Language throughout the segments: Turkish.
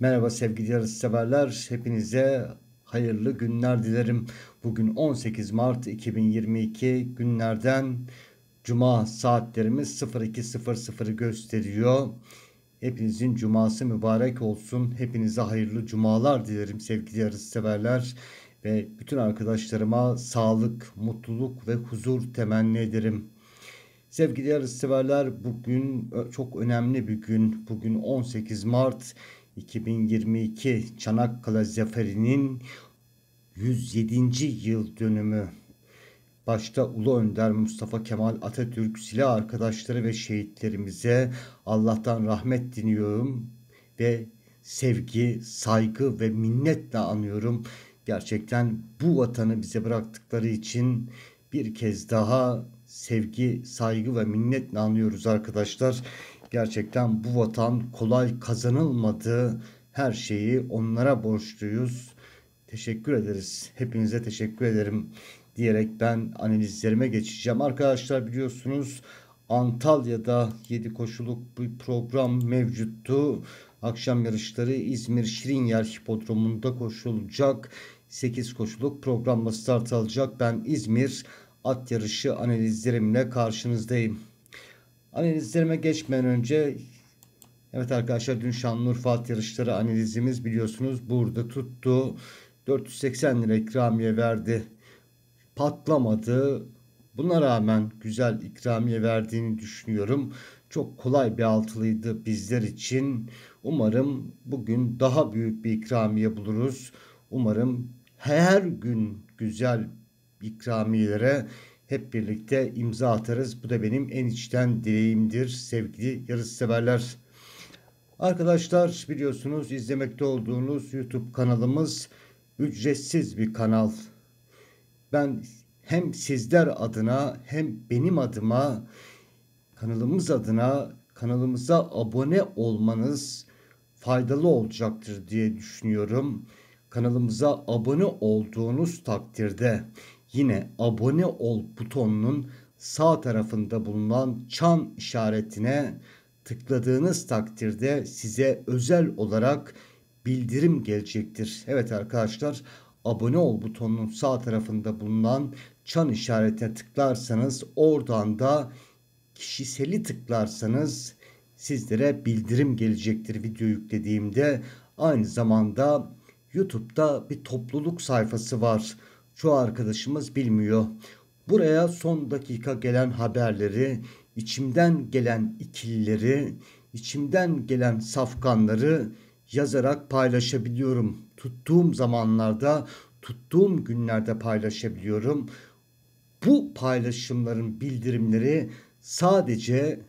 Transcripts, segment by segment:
Merhaba sevgili severler. Hepinize hayırlı günler dilerim. Bugün 18 Mart 2022 günlerden Cuma saatlerimiz 02.00 gösteriyor. Hepinizin cuması mübarek olsun. Hepinize hayırlı cumalar dilerim sevgili severler Ve bütün arkadaşlarıma sağlık, mutluluk ve huzur temenni ederim. Sevgili severler bugün çok önemli bir gün. Bugün 18 Mart 2022 Çanakkale Zaferi'nin 107. yıl dönümü. Başta Ulu Önder Mustafa Kemal Atatürk silah arkadaşları ve şehitlerimize Allah'tan rahmet diliyorum ve sevgi, saygı ve minnetle anıyorum. Gerçekten bu vatanı bize bıraktıkları için bir kez daha sevgi, saygı ve minnetle anıyoruz arkadaşlar. Gerçekten bu vatan kolay kazanılmadı. Her şeyi onlara borçluyuz. Teşekkür ederiz. Hepinize teşekkür ederim diyerek ben analizlerime geçeceğim. Arkadaşlar biliyorsunuz Antalya'da 7 koşuluk bir program mevcuttu. Akşam yarışları İzmir Şirinyer Hipodromu'nda koşulacak. 8 koşuluk programla start alacak. Ben İzmir at yarışı analizlerimle karşınızdayım. Analizlerime geçmeden önce evet arkadaşlar dün Şanlıurfa yarışları analizimiz biliyorsunuz burada tuttu. 480 lira ikramiye verdi. Patlamadı. Buna rağmen güzel ikramiye verdiğini düşünüyorum. Çok kolay bir altılıydı bizler için. Umarım bugün daha büyük bir ikramiye buluruz. Umarım her gün güzel ikramiyelere hep birlikte imza atarız. Bu da benim en içten dileğimdir sevgili yarış severler. Arkadaşlar biliyorsunuz izlemekte olduğunuz YouTube kanalımız ücretsiz bir kanal. Ben hem sizler adına hem benim adıma kanalımız adına kanalımıza abone olmanız faydalı olacaktır diye düşünüyorum. Kanalımıza abone olduğunuz takdirde yine abone ol butonunun sağ tarafında bulunan çan işaretine tıkladığınız takdirde size özel olarak bildirim gelecektir. Evet arkadaşlar abone ol butonunun sağ tarafında bulunan çan işaretine tıklarsanız oradan da kişiseli tıklarsanız sizlere bildirim gelecektir video yüklediğimde. Aynı zamanda YouTube'da bir topluluk sayfası var çoğu arkadaşımız bilmiyor. Buraya son dakika gelen haberleri, içimden gelen ikilileri, içimden gelen safkanları yazarak paylaşabiliyorum. Tuttuğum zamanlarda, tuttuğum günlerde paylaşabiliyorum. Bu paylaşımların bildirimleri sadece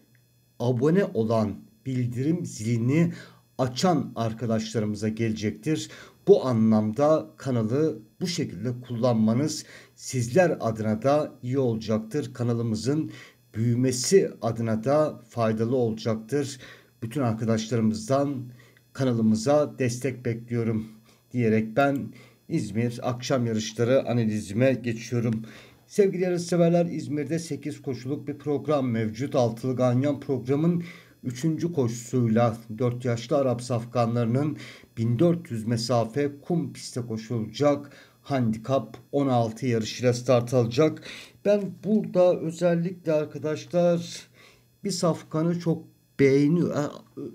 abone olan bildirim zilini açan arkadaşlarımıza gelecektir. Bu anlamda kanalı bu şekilde kullanmanız sizler adına da iyi olacaktır. Kanalımızın büyümesi adına da faydalı olacaktır. Bütün arkadaşlarımızdan kanalımıza destek bekliyorum diyerek ben İzmir akşam yarışları analizime geçiyorum. Sevgili yarışseverler İzmir'de 8 koşuluk bir program mevcut. Altılı Ganyan programın Üçüncü koşusuyla 4 yaşlı Arap safkanlarının 1400 mesafe kum piste koşulacak handikap 16 yarışıyla start alacak. Ben burada özellikle arkadaşlar bir safkanı çok beğeniyor.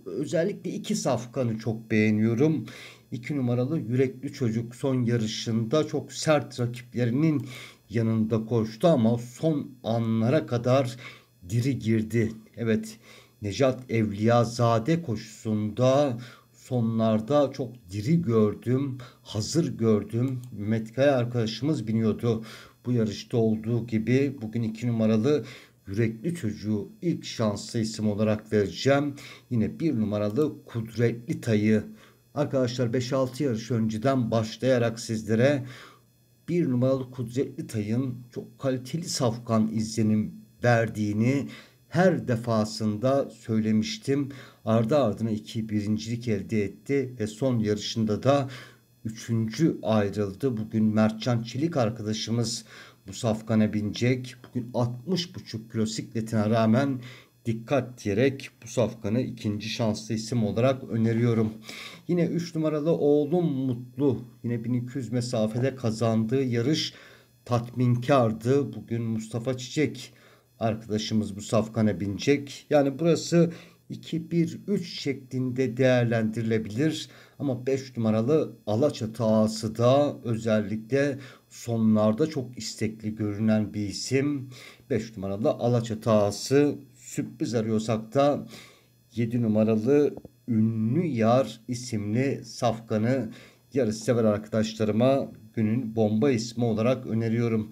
Özellikle iki safkanı çok beğeniyorum. İki numaralı yürekli çocuk son yarışında çok sert rakiplerinin yanında koştu ama son anlara kadar diri girdi. Evet Necat Evliyazade koşusunda sonlarda çok diri gördüm, hazır gördüm. Mehmet Kaya arkadaşımız biniyordu. Bu yarışta olduğu gibi bugün iki numaralı yürekli çocuğu ilk şanslı isim olarak vereceğim. Yine bir numaralı kudretli tayı. Arkadaşlar 5-6 yarış önceden başlayarak sizlere bir numaralı kudretli tayın çok kaliteli safkan izlenim verdiğini her defasında söylemiştim. Ardı ardına iki birincilik elde etti ve son yarışında da üçüncü ayrıldı. Bugün Mertcan Çelik arkadaşımız bu safkana binecek. Bugün 60,5 kilo sikletine rağmen dikkat diyerek bu safkanı ikinci şanslı isim olarak öneriyorum. Yine 3 numaralı oğlum Mutlu yine 1200 mesafede kazandığı yarış tatminkardı. Bugün Mustafa Çiçek Arkadaşımız bu safkana binecek. Yani burası 2-1-3 şeklinde değerlendirilebilir. Ama 5 numaralı Alaçatı ağası da özellikle sonlarda çok istekli görünen bir isim. 5 numaralı Alaçatı ağası sürpriz arıyorsak da 7 numaralı Ünlü Yar isimli safkanı sever arkadaşlarıma günün bomba ismi olarak öneriyorum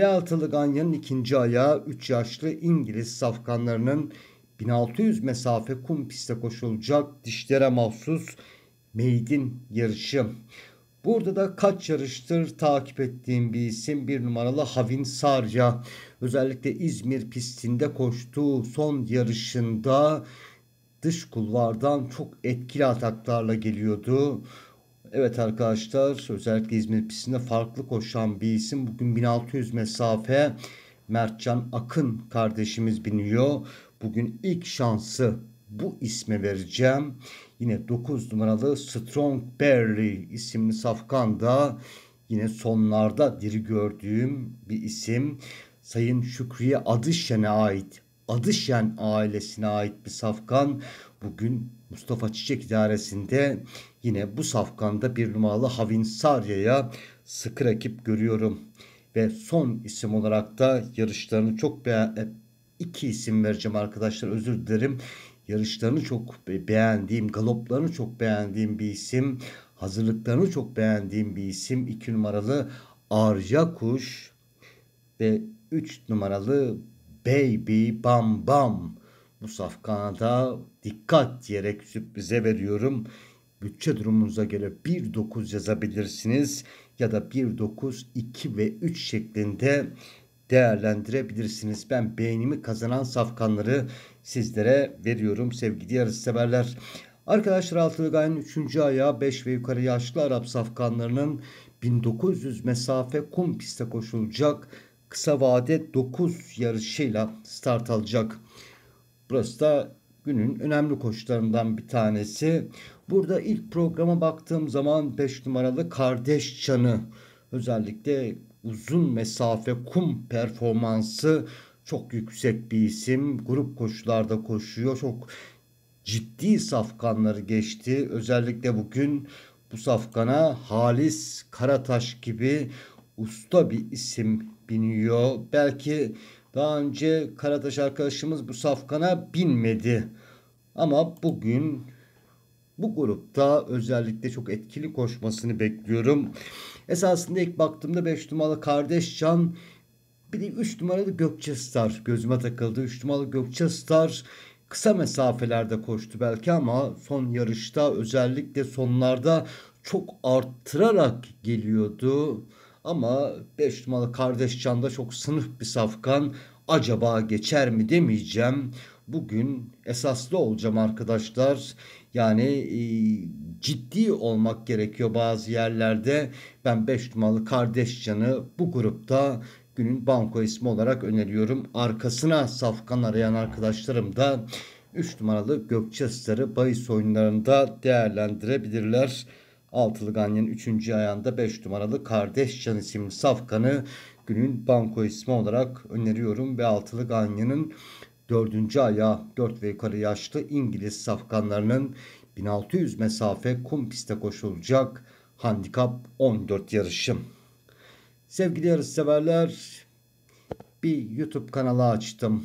ve altılı ganyanın ikinci ayağı 3 yaşlı İngiliz safkanlarının 1600 mesafe kum piste koşulacak dişlere mahsus meydin yarışı. Burada da kaç yarıştır takip ettiğim bir isim bir numaralı Havin Sarya. Özellikle İzmir pistinde koştuğu son yarışında dış kulvardan çok etkili ataklarla geliyordu. Evet arkadaşlar özellikle İzmir pistinde farklı koşan bir isim. Bugün 1600 mesafe Mertcan Akın kardeşimiz biniyor. Bugün ilk şansı bu isme vereceğim. Yine 9 numaralı Strong Berry isimli safkan da yine sonlarda diri gördüğüm bir isim. Sayın Şükriye Adışyen'e ait Adışyen ailesine ait bir safkan bugün Mustafa Çiçek idaresinde yine bu safkanda bir numaralı Havin Havinsarya'ya sıkı rakip görüyorum. Ve son isim olarak da yarışlarını çok e, iki isim vereceğim arkadaşlar özür dilerim. Yarışlarını çok beğendiğim, galoplarını çok beğendiğim bir isim. Hazırlıklarını çok beğendiğim bir isim. 2 numaralı Arja Kuş ve 3 numaralı Baby Bam Bam. Bu Kanada dikkat diyerek sürprize veriyorum. Bütçe durumunuza göre 1.9 yazabilirsiniz ya da 1.9, 2 ve 3 şeklinde değerlendirebilirsiniz. Ben beğenimi kazanan safkanları sizlere veriyorum sevgili yarışseverler. Arkadaşlar Altılı Gayen 3. ayağı 5 ve yukarı yaşlı Arap safkanlarının 1900 mesafe kum piste koşulacak kısa vade 9 yarışıyla start alacak. Burası da günün önemli koşularından bir tanesi. Burada ilk programa baktığım zaman 5 numaralı Kardeş Çan'ı özellikle uzun mesafe kum performansı çok yüksek bir isim. Grup koşularda koşuyor. Çok ciddi safkanları geçti. Özellikle bugün bu safkana Halis Karataş gibi usta bir isim biniyor. Belki daha önce Karataş arkadaşımız bu safkana binmedi. Ama bugün bu grupta özellikle çok etkili koşmasını bekliyorum. Esasında ilk baktığımda 5 numaralı Kardeşcan bir de 3 numaralı Gökçe Star gözüme takıldı. 3 numaralı Gökçe Star kısa mesafelerde koştu belki ama son yarışta özellikle sonlarda çok arttırarak geliyordu. Ama 5 numaralı Kardeşcan'da çok sınıf bir safkan. Acaba geçer mi demeyeceğim. Bugün esaslı olacağım arkadaşlar. Yani e, ciddi olmak gerekiyor bazı yerlerde. Ben 5 numaralı Kardeşcan'ı bu grupta günün banko ismi olarak öneriyorum. Arkasına safkan arayan arkadaşlarım da 3 numaralı Gökçe Star'ı bahis oyunlarında değerlendirebilirler. Altılı Ganyan 3. ayağında 5 numaralı Kardeşcan isimli safkanı günün banko ismi olarak öneriyorum ve Altılı Ganyan'ın 4. ayağı 4 ve yukarı yaşlı İngiliz safkanlarının 1600 mesafe kum piste koşulacak handikap 14 yarışım. Sevgili yarışseverler bir YouTube kanalı açtım.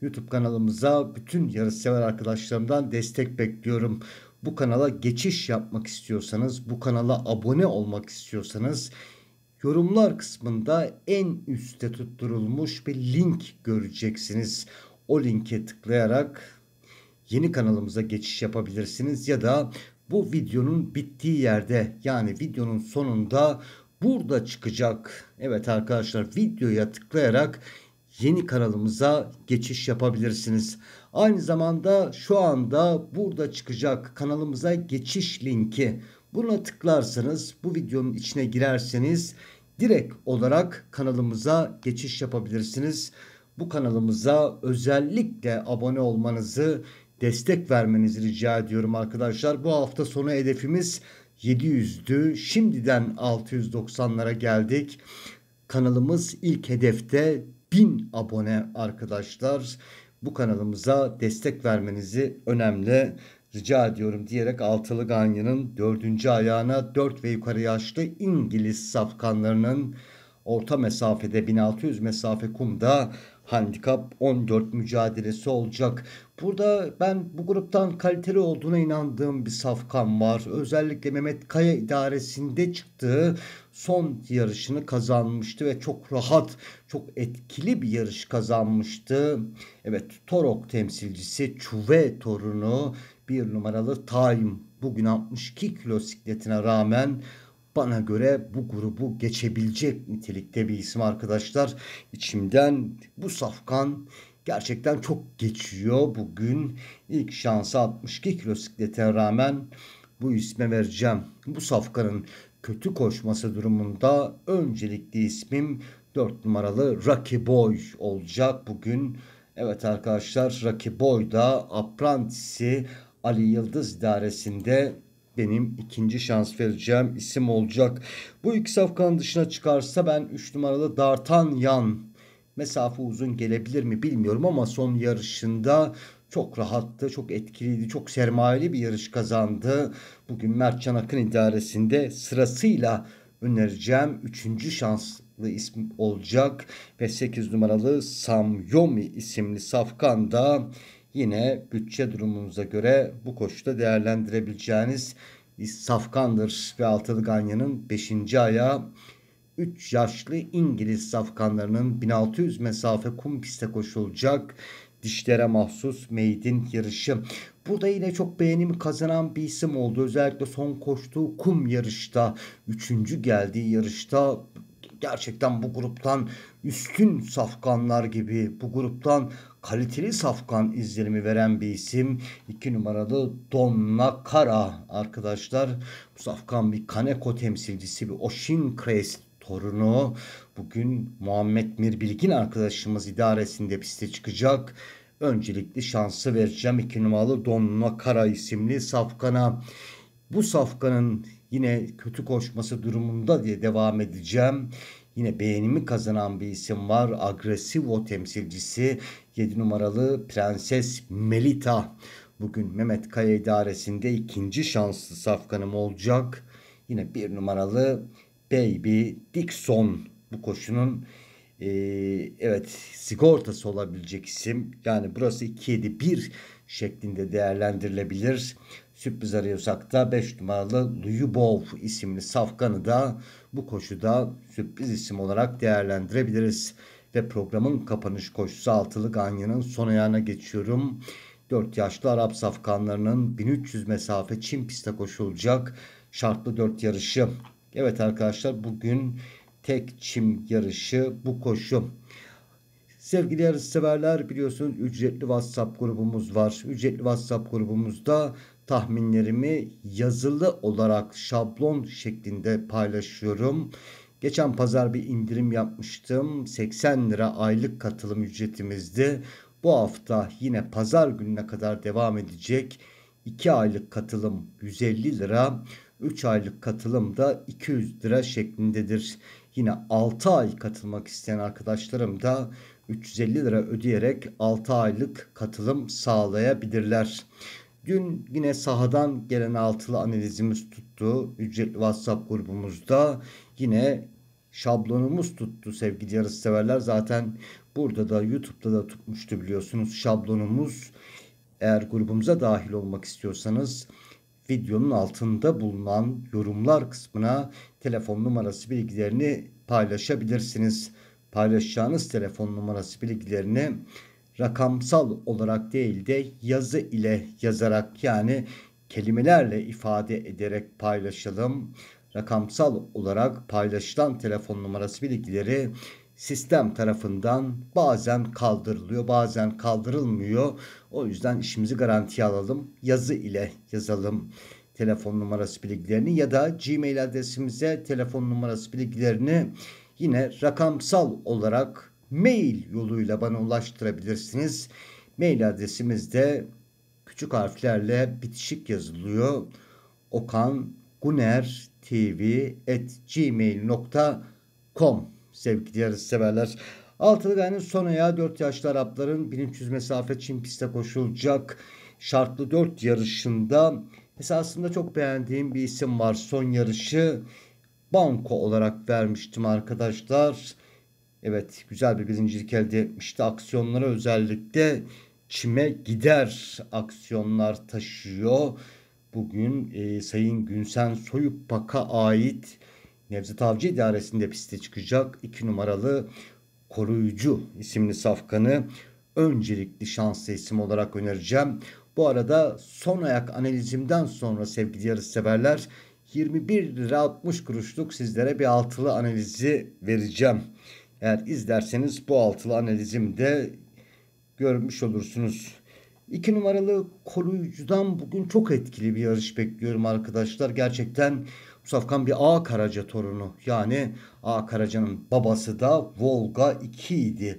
YouTube kanalımıza bütün yarışsever arkadaşlarımdan destek bekliyorum bu kanala geçiş yapmak istiyorsanız, bu kanala abone olmak istiyorsanız yorumlar kısmında en üstte tutturulmuş bir link göreceksiniz. O linke tıklayarak yeni kanalımıza geçiş yapabilirsiniz ya da bu videonun bittiği yerde yani videonun sonunda burada çıkacak. Evet arkadaşlar videoya tıklayarak yeni kanalımıza geçiş yapabilirsiniz. Aynı zamanda şu anda burada çıkacak kanalımıza geçiş linki. Buna tıklarsanız bu videonun içine girerseniz direkt olarak kanalımıza geçiş yapabilirsiniz. Bu kanalımıza özellikle abone olmanızı, destek vermenizi rica ediyorum arkadaşlar. Bu hafta sonu hedefimiz 700'dü. Şimdiden 690'lara geldik. Kanalımız ilk hedefte 1000 abone arkadaşlar bu kanalımıza destek vermenizi önemli rica ediyorum diyerek Altılı Ganyan'ın dördüncü ayağına dört ve yukarı yaşlı İngiliz safkanlarının orta mesafede 1600 mesafe kumda handikap 14 mücadelesi olacak. Burada ben bu gruptan kaliteli olduğuna inandığım bir safkan var. Özellikle Mehmet Kaya idaresinde çıktığı son yarışını kazanmıştı ve çok rahat, çok etkili bir yarış kazanmıştı. Evet, Torok temsilcisi Çuve torunu bir numaralı Time bugün 62 kilo sikletine rağmen bana göre bu grubu geçebilecek nitelikte bir isim arkadaşlar. İçimden bu safkan gerçekten çok geçiyor bugün. İlk şansı 62 kilo siklete rağmen bu isme vereceğim. Bu safkanın kötü koşması durumunda öncelikli ismim 4 numaralı Rocky Boy olacak bugün. Evet arkadaşlar Rocky Boy da Apprentice'i Ali Yıldız idaresinde benim ikinci şans vereceğim isim olacak. Bu iki safkanın dışına çıkarsa ben 3 numaralı Dartan Yan mesafe uzun gelebilir mi bilmiyorum ama son yarışında çok rahattı, çok etkiliydi, çok sermayeli bir yarış kazandı. Bugün Mertcan Akın idaresinde sırasıyla önereceğim üçüncü şanslı isim olacak ve 8 numaralı Samyomi isimli safkan da yine bütçe durumumuza göre bu koşuda değerlendirebileceğiniz safkandır ve Altılı Ganya'nın 5. ayağı 3 yaşlı İngiliz safkanlarının 1600 mesafe kum piste koşulacak dişlere mahsus Meydin yarışı. Burada yine çok beğenimi kazanan bir isim oldu. Özellikle son koştuğu kum yarışta, üçüncü geldiği yarışta gerçekten bu gruptan üstün safkanlar gibi bu gruptan kaliteli safkan izlenimi veren bir isim. 2 numaralı Donna Kara arkadaşlar. Bu safkan bir Kaneko temsilcisi bir Oshin Crest torunu. Bugün Muhammed Mirbilgin arkadaşımız idaresinde piste çıkacak. Öncelikli şansı vereceğim 2 numaralı Donna Kara isimli safkana. Bu safkanın yine kötü koşması durumunda diye devam edeceğim. Yine beğenimi kazanan bir isim var. Agresif o temsilcisi 7 numaralı Prenses Melita. Bugün Mehmet Kaya idaresinde ikinci şanslı safkanım olacak. Yine bir numaralı Baby Dixon bu koşunun e, evet sigortası olabilecek isim yani burası 271 şeklinde değerlendirilebilir. Sürpriz arıyorsak da 5 numaralı Luyubov isimli safkanı da bu koşuda sürpriz isim olarak değerlendirebiliriz. Ve programın kapanış koşusu altılı Ganya'nın son ayağına geçiyorum. 4 yaşlı Arap safkanlarının 1300 mesafe Çin pistte koşulacak şartlı 4 yarışı. Evet arkadaşlar bugün tek çim yarışı bu koşu. Sevgili yarışseverler biliyorsunuz ücretli WhatsApp grubumuz var. Ücretli WhatsApp grubumuzda tahminlerimi yazılı olarak şablon şeklinde paylaşıyorum. Geçen pazar bir indirim yapmıştım. 80 lira aylık katılım ücretimizdi. Bu hafta yine pazar gününe kadar devam edecek. 2 aylık katılım 150 lira, 3 aylık katılım da 200 lira şeklindedir. Yine 6 ay katılmak isteyen arkadaşlarım da 350 lira ödeyerek 6 aylık katılım sağlayabilirler. Dün yine sahadan gelen altılı analizimiz tuttu. Ücretli WhatsApp grubumuzda yine şablonumuz tuttu sevgili yarış severler. Zaten burada da YouTube'da da tutmuştu biliyorsunuz şablonumuz. Eğer grubumuza dahil olmak istiyorsanız videonun altında bulunan yorumlar kısmına telefon numarası bilgilerini paylaşabilirsiniz. Paylaşacağınız telefon numarası bilgilerini rakamsal olarak değil de yazı ile yazarak yani kelimelerle ifade ederek paylaşalım. Rakamsal olarak paylaşılan telefon numarası bilgileri sistem tarafından bazen kaldırılıyor, bazen kaldırılmıyor. O yüzden işimizi garantiye alalım. Yazı ile yazalım telefon numarası bilgilerini ya da Gmail adresimize telefon numarası bilgilerini yine rakamsal olarak mail yoluyla bana ulaştırabilirsiniz. Mail adresimizde küçük harflerle bitişik yazılıyor. Okan Guner TV@gmail.com sevgili yarış severler. Altılı gayenin son ayağı 4 yaşlı Arapların 1300 mesafe Çin piste koşulacak şartlı 4 yarışında esasında çok beğendiğim bir isim var. Son yarışı Banko olarak vermiştim arkadaşlar. Evet güzel bir birincilik elde etmişti. Aksiyonlara özellikle çime gider aksiyonlar taşıyor. Bugün e, Sayın Günsen Soyupak'a ait Nevzat Avcı idaresinde piste çıkacak 2 numaralı koruyucu isimli safkanı öncelikli şanslı isim olarak önereceğim. Bu arada son ayak analizimden sonra sevgili yarışseverler 21 lira 60 kuruşluk sizlere bir altılı analizi vereceğim. Eğer izlerseniz bu altılı analizimde görmüş olursunuz. 2 numaralı koruyucudan bugün çok etkili bir yarış bekliyorum arkadaşlar. Gerçekten Safkan bir A Karaca torunu yani A Karaca'nın babası da Volga 2 idi.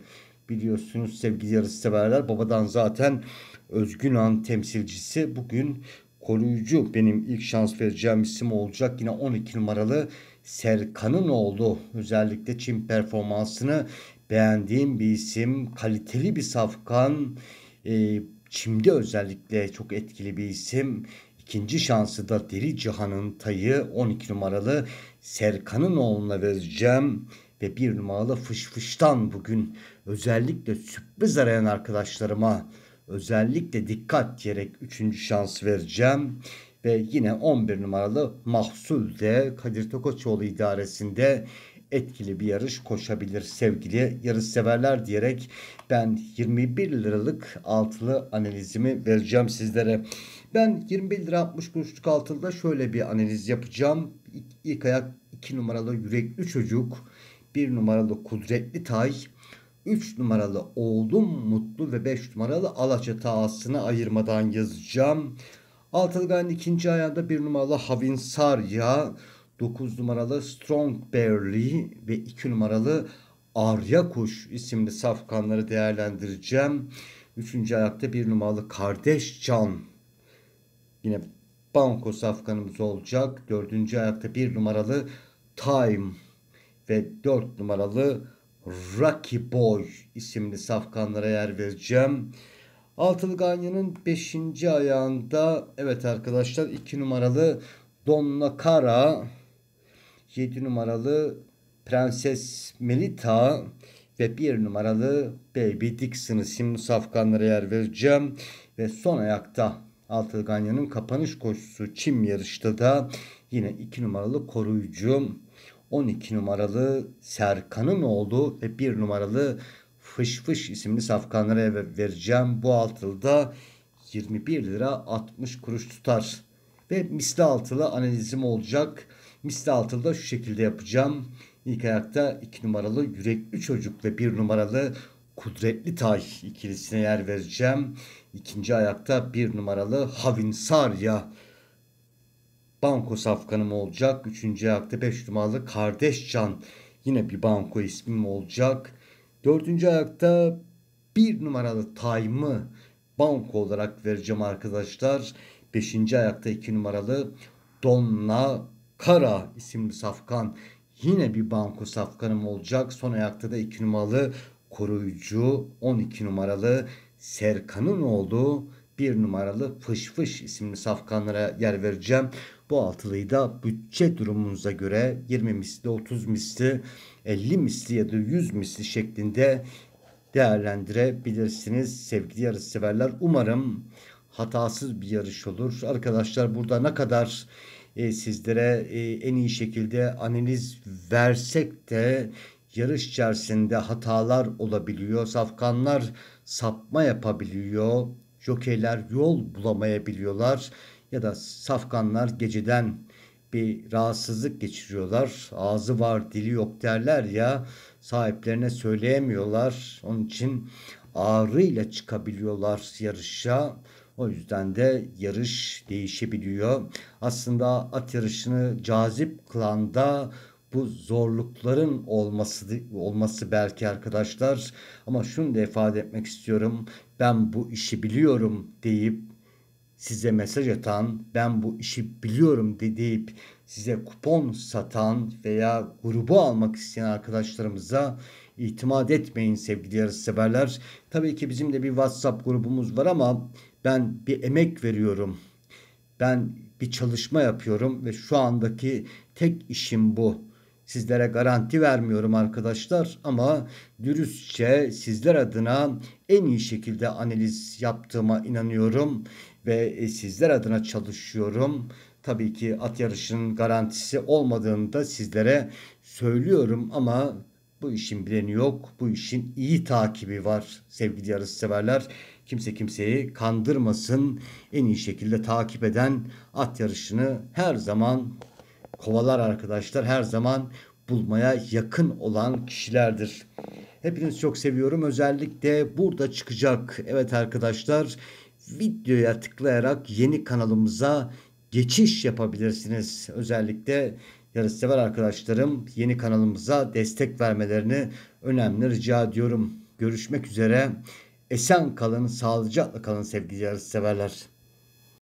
Biliyorsunuz sevgili yarışseverler babadan zaten Özgün Han temsilcisi bugün koruyucu benim ilk şans vereceğim isim olacak. Yine 12 numaralı Serkan'ın oğlu özellikle Çin performansını beğendiğim bir isim. Kaliteli bir Safkan. E, Çim'de özellikle çok etkili bir isim. İkinci şansı da Deli Cihan'ın tayı 12 numaralı Serkan'ın oğluna vereceğim. Ve bir numaralı Fış Fış'tan bugün özellikle sürpriz arayan arkadaşlarıma özellikle dikkat diyerek üçüncü şans vereceğim. Ve yine 11 numaralı Mahsul de Kadir Tokoçoğlu idaresinde etkili bir yarış koşabilir sevgili yarış severler diyerek ben 21 liralık altılı analizimi vereceğim sizlere. Ben 21 lira 60 kuruşluk altında şöyle bir analiz yapacağım. İlk ayak 2 numaralı yürekli çocuk, 1 numaralı kudretli tay, 3 numaralı oğlum mutlu ve 5 numaralı alaça taasını ayırmadan yazacağım. Altılganın ikinci ayağında 1 numaralı Havinsar ya, 9 numaralı Strong Bearly ve 2 numaralı Arya Kuş isimli safkanları değerlendireceğim. Üçüncü ayakta bir numaralı Kardeş Can Yine banko safkanımız olacak. Dördüncü ayakta bir numaralı Time ve dört numaralı Rocky Boy isimli safkanlara yer vereceğim. Altılı Ganya'nın beşinci ayağında evet arkadaşlar iki numaralı Donna Kara, yedi numaralı Prenses Melita ve bir numaralı Baby Dixon isimli safkanlara yer vereceğim. Ve son ayakta Altılı Ganyan'ın kapanış koşusu Çim yarışta da yine 2 numaralı koruyucu 12 numaralı Serkan'ın oğlu ve 1 numaralı Fış Fış isimli safkanlara vereceğim. Bu altılda 21 lira 60 kuruş tutar. Ve misli altılı analizim olacak. Misli altılı da şu şekilde yapacağım. İlk ayakta 2 numaralı yürekli çocuk ve 1 numaralı kudretli tay ikilisine yer vereceğim. İkinci ayakta bir numaralı Havinsarya banko safkanım olacak. Üçüncü ayakta beş numaralı Kardeşcan yine bir banko ismim olacak. Dördüncü ayakta bir numaralı Time'ı banko olarak vereceğim arkadaşlar. Beşinci ayakta iki numaralı Donna Kara isimli safkan yine bir banko safkanım olacak. Son ayakta da iki numaralı koruyucu 12 numaralı Serkan'ın olduğu bir numaralı Fış Fış isimli safkanlara yer vereceğim. Bu altılıyı da bütçe durumunuza göre 20 misli, 30 misli, 50 misli ya da 100 misli şeklinde değerlendirebilirsiniz sevgili yarış severler. Umarım hatasız bir yarış olur. Arkadaşlar burada ne kadar e, sizlere e, en iyi şekilde analiz versek de yarış içerisinde hatalar olabiliyor. Safkanlar sapma yapabiliyor. Jokeyler yol bulamayabiliyorlar ya da safkanlar geceden bir rahatsızlık geçiriyorlar. Ağzı var dili yok derler ya sahiplerine söyleyemiyorlar. Onun için ağrıyla çıkabiliyorlar yarışa. O yüzden de yarış değişebiliyor. Aslında at yarışını cazip kılan da bu zorlukların olması olması belki arkadaşlar ama şunu da ifade etmek istiyorum. Ben bu işi biliyorum deyip size mesaj atan, ben bu işi biliyorum deyip size kupon satan veya grubu almak isteyen arkadaşlarımıza itimat etmeyin sevgili yarışseverler. Tabii ki bizim de bir WhatsApp grubumuz var ama ben bir emek veriyorum. Ben bir çalışma yapıyorum ve şu andaki tek işim bu. Sizlere garanti vermiyorum arkadaşlar ama dürüstçe sizler adına en iyi şekilde analiz yaptığıma inanıyorum ve e, sizler adına çalışıyorum. Tabii ki at yarışının garantisi olmadığını da sizlere söylüyorum ama bu işin bileni yok. Bu işin iyi takibi var sevgili yarış severler. Kimse kimseyi kandırmasın. En iyi şekilde takip eden at yarışını her zaman kovalar arkadaşlar her zaman bulmaya yakın olan kişilerdir. Hepinizi çok seviyorum. Özellikle burada çıkacak. Evet arkadaşlar videoya tıklayarak yeni kanalımıza geçiş yapabilirsiniz. Özellikle yarışsever arkadaşlarım yeni kanalımıza destek vermelerini önemli rica ediyorum. Görüşmek üzere. Esen kalın, sağlıcakla kalın sevgili yarışseverler.